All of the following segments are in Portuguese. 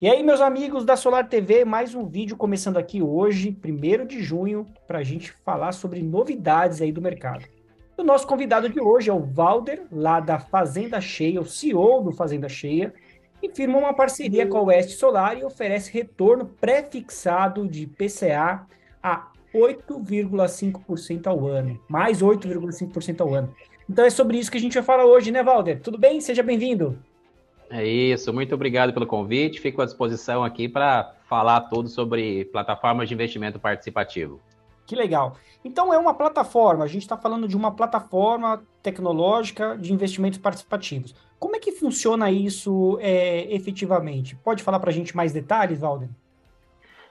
E aí, meus amigos da Solar TV, mais um vídeo começando aqui hoje, 1 de junho, para a gente falar sobre novidades aí do mercado. O nosso convidado de hoje é o Valder, lá da Fazenda Cheia, o CEO do Fazenda Cheia, que firmou uma parceria com a Oeste Solar e oferece retorno pré-fixado de PCA a 8,5% ao ano, mais 8,5% ao ano. Então é sobre isso que a gente vai falar hoje, né, Valder? Tudo bem? Seja bem-vindo. É isso, muito obrigado pelo convite. Fico à disposição aqui para falar tudo sobre plataformas de investimento participativo. Que legal. Então é uma plataforma, a gente está falando de uma plataforma tecnológica de investimentos participativos. Como é que funciona isso é, efetivamente? Pode falar para a gente mais detalhes, Valden?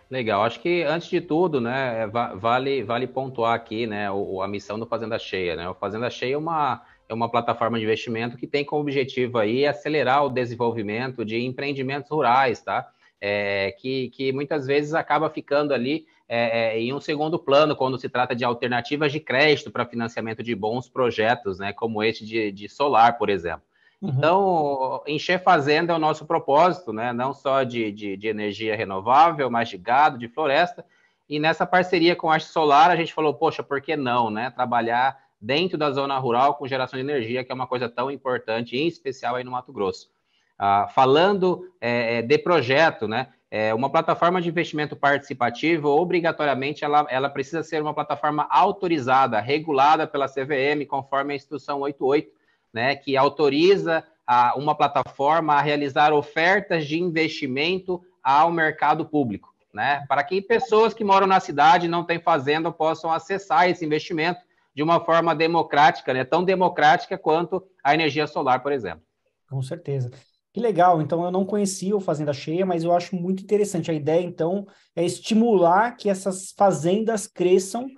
Legal, acho que antes de tudo, né, é, vale, vale pontuar aqui né, a missão do Fazenda Cheia. Né? O Fazenda Cheia é uma é uma plataforma de investimento que tem como objetivo aí acelerar o desenvolvimento de empreendimentos rurais, tá? É, que, que muitas vezes acaba ficando ali é, é em um segundo plano quando se trata de alternativas de crédito para financiamento de bons projetos, né? Como este de, de solar, por exemplo. Uhum. Então, encher fazenda é o nosso propósito, né? Não só de, de, de energia renovável, mas de gado, de floresta. E nessa parceria com a Arte Solar, a gente falou, poxa, por que não, né? Trabalhar dentro da zona rural com geração de energia, que é uma coisa tão importante, em especial aí no Mato Grosso. Ah, falando é, é de projeto, né? É, uma plataforma de investimento participativo, obrigatoriamente, ela, ela precisa ser uma plataforma autorizada, regulada pela CVM, conforme a Instrução 88, né, que autoriza a, uma plataforma a realizar ofertas de investimento ao mercado público, né, para que pessoas que moram na cidade e não têm fazenda possam acessar esse investimento de uma forma democrática, né? tão democrática quanto a energia solar, por exemplo. Com certeza. Que legal. Então, eu não conhecia o Fazenda Cheia, mas eu acho muito interessante. A ideia, então, é estimular que essas fazendas cresçam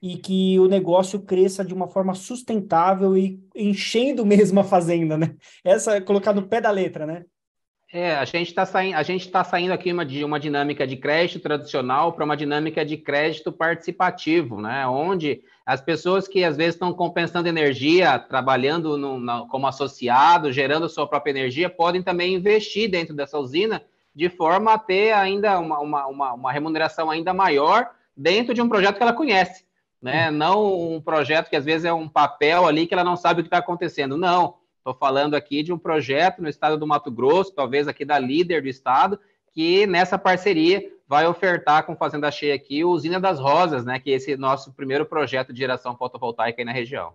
e que o negócio cresça de uma forma sustentável e enchendo mesmo a fazenda, né? Essa é colocar no pé da letra, né? É, a gente está saindo, a gente tá saindo aqui uma, de uma dinâmica de crédito tradicional para uma dinâmica de crédito participativo, né? Onde as pessoas que às vezes estão compensando energia, trabalhando no, como associado, gerando sua própria energia, podem também investir dentro dessa usina de forma a ter ainda uma, uma, uma, uma remuneração ainda maior dentro de um projeto que ela conhece, né? Hum. Não um projeto que às vezes é um papel ali que ela não sabe o que está acontecendo. Não, estou falando aqui de um projeto no estado do Mato Grosso, talvez aqui da líder do estado, que nessa parceria vai ofertar com Fazenda Cheia aqui o Usina das Rosas, né? Que é esse nosso primeiro projeto de geração fotovoltaica aí na região.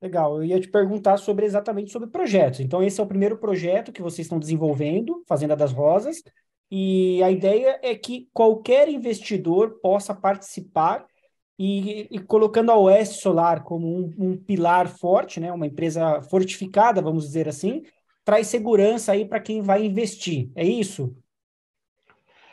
Legal, eu ia te perguntar sobre exatamente sobre projetos. Então, esse é o primeiro projeto que vocês estão desenvolvendo, Fazenda das Rosas, e a ideia é que qualquer investidor possa participar e, e colocando a Oeste Solar como um, um, pilar forte, né, uma empresa fortificada, vamos dizer assim, traz segurança aí para quem vai investir. É isso?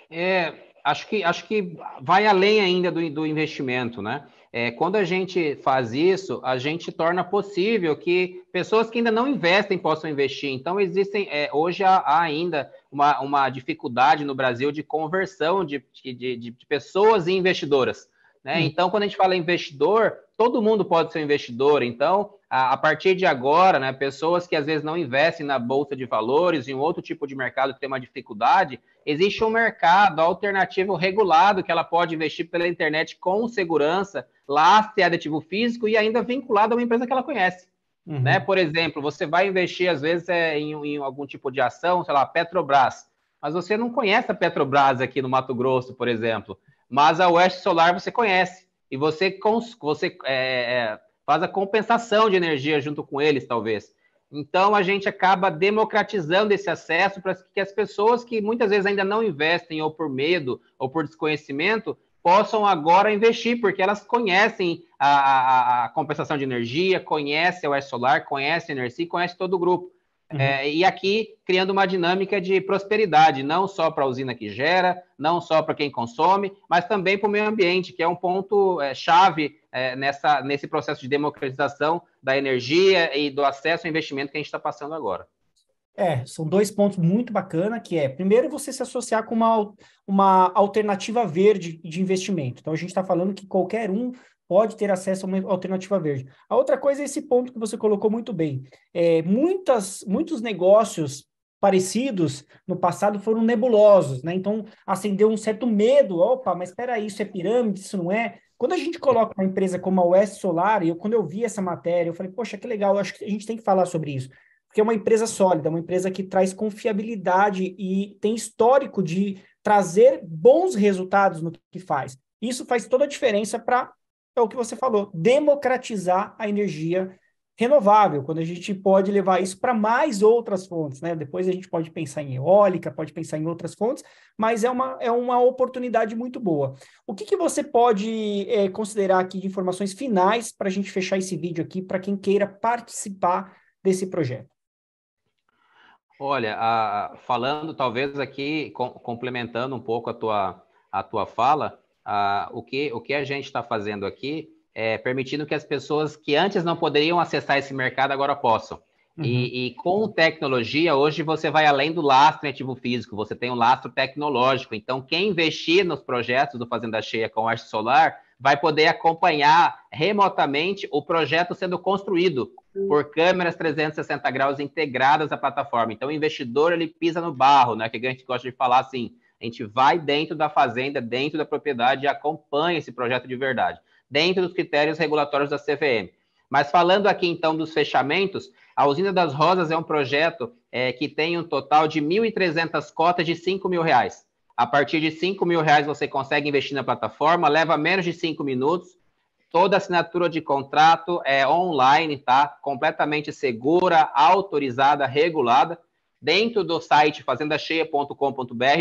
É, acho, que, acho que vai além ainda do, do investimento, né? É, quando a gente faz isso, a gente torna possível que pessoas que ainda não investem possam investir. Então, existem é, hoje há, há ainda uma, uma, dificuldade no Brasil de conversão de, de, de pessoas e investidoras. Né? Hum. Então, quando a gente fala investidor, todo mundo pode ser investidor. Então, a, a partir de agora, né, pessoas que às vezes não investem na bolsa de valores, em outro tipo de mercado que tem uma dificuldade, existe um mercado alternativo regulado que ela pode investir pela internet com segurança, lá se é aditivo físico e ainda vinculado a uma empresa que ela conhece. Uhum. Né? Por exemplo, você vai investir às vezes é, em, em algum tipo de ação, sei lá, Petrobras, mas você não conhece a Petrobras aqui no Mato Grosso, por exemplo, mas a Oeste Solar você conhece e você, você é, é faz a compensação de energia junto com eles, talvez. Então, a gente acaba democratizando esse acesso para que as pessoas que muitas vezes ainda não investem, ou por medo, ou por desconhecimento, possam agora investir, porque elas conhecem a, a, a compensação de energia, conhecem o e solar, conhecem a Enerci, conhecem todo o grupo. É, uhum. É, e aqui criando uma dinâmica de prosperidade, não só para a usina que gera, não só para quem consome, mas também para o meio ambiente, que é um ponto é, chave é, nessa, nesse processo de democratização da energia e do acesso ao investimento que a gente está passando agora. É, são dois pontos muito bacana, que é, primeiro, você se associar com uma, uma alternativa verde de investimento. Então, a gente está falando que qualquer um pode ter acesso a uma alternativa verde. A outra coisa é esse ponto que você colocou muito bem. É, muitas, muitos negócios parecidos no passado foram nebulosos, né? Então acendeu um certo medo. Opa, mas espera aí, isso é pirâmide, isso não é? Quando a gente coloca uma empresa como a West Solar, eu quando eu vi essa matéria, eu falei, poxa, que legal, acho que a gente tem que falar sobre isso. Porque é uma empresa sólida, uma empresa que traz confiabilidade e tem histórico de trazer bons resultados no que faz. Isso faz toda a diferença para é o que você falou, democratizar a energia renovável, quando a gente pode levar isso para mais outras fontes, né? Depois a gente pode pensar em eólica, pode pensar em outras fontes, mas é uma, é uma oportunidade muito boa. O que, que você pode é, considerar aqui de informações finais para a gente fechar esse vídeo aqui para quem queira participar desse projeto? Olha, a, falando talvez aqui, com, complementando um pouco a tua, a tua fala, ah, o, que, o que a gente está fazendo aqui é permitindo que as pessoas que antes não poderiam acessar esse mercado agora possam. Uhum. E, e, com tecnologia, hoje você vai além do lastro em ativo físico, você tem um lastro tecnológico. Então, quem investir nos projetos do Fazenda Cheia com Arte Solar vai poder acompanhar remotamente o projeto sendo construído uhum. por câmeras 360 graus integradas à plataforma. Então, o investidor ele pisa no barro, né? Que a gente gosta de falar assim. A gente vai dentro da fazenda, dentro da propriedade e acompanha esse projeto de verdade, dentro dos critérios regulatórios da CVM. Mas falando aqui então dos fechamentos, a Usina das Rosas é um projeto é, que tem um total de 1.300 cotas de 5 mil reais. A partir de 5 mil reais você consegue investir na plataforma, leva menos de 5 minutos, toda assinatura de contrato é online, tá? Completamente segura, autorizada, regulada dentro do site fazendacheia.com.br,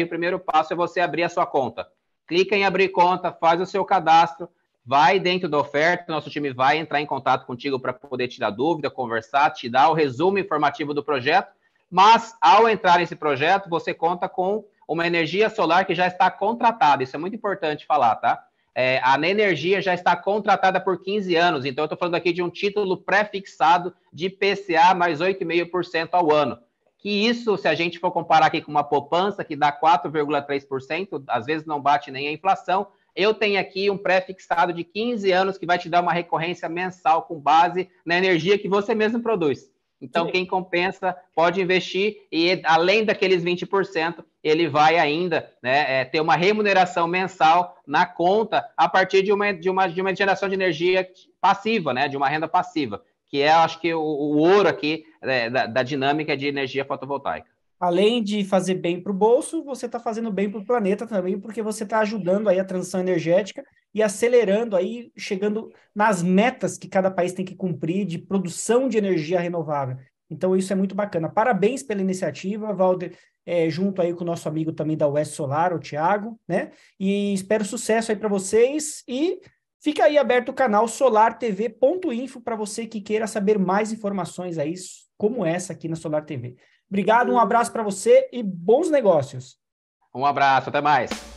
o primeiro passo é você abrir a sua conta. Clica em abrir conta, faz o seu cadastro, vai dentro da oferta, nosso time vai entrar em contato contigo para poder tirar dúvida, conversar, te dar o resumo informativo do projeto. Mas ao entrar nesse projeto, você conta com uma energia solar que já está contratada. Isso é muito importante falar, tá? É, a energia já está contratada por 15 anos, então eu estou falando aqui de um título pré-fixado de PCA mais 8,5% ao ano. E isso, se a gente for comparar aqui com uma poupança que dá 4,3%, às vezes não bate nem a inflação, eu tenho aqui um pré-fixado de 15 anos que vai te dar uma recorrência mensal com base na energia que você mesmo produz. Então, Sim. quem compensa pode investir e, além daqueles 20%, ele vai ainda né, é, ter uma remuneração mensal na conta a partir de uma, de, uma, de uma geração de energia passiva, né, de uma renda passiva que é, acho que, o, o ouro aqui né, da, da dinâmica de energia fotovoltaica. Além de fazer bem para o bolso, você está fazendo bem para o planeta também, porque você está ajudando aí a transição energética e acelerando aí, chegando nas metas que cada país tem que cumprir de produção de energia renovável. Então, isso é muito bacana. Parabéns pela iniciativa, Valder, é, junto aí com o nosso amigo também da West Solar, o Thiago, né? E espero sucesso aí para vocês e Fica aí aberto o canal solartv.info para você que queira saber mais informações aí, como essa aqui na Solar TV. Obrigado, um abraço para você e bons negócios. Um abraço, até mais.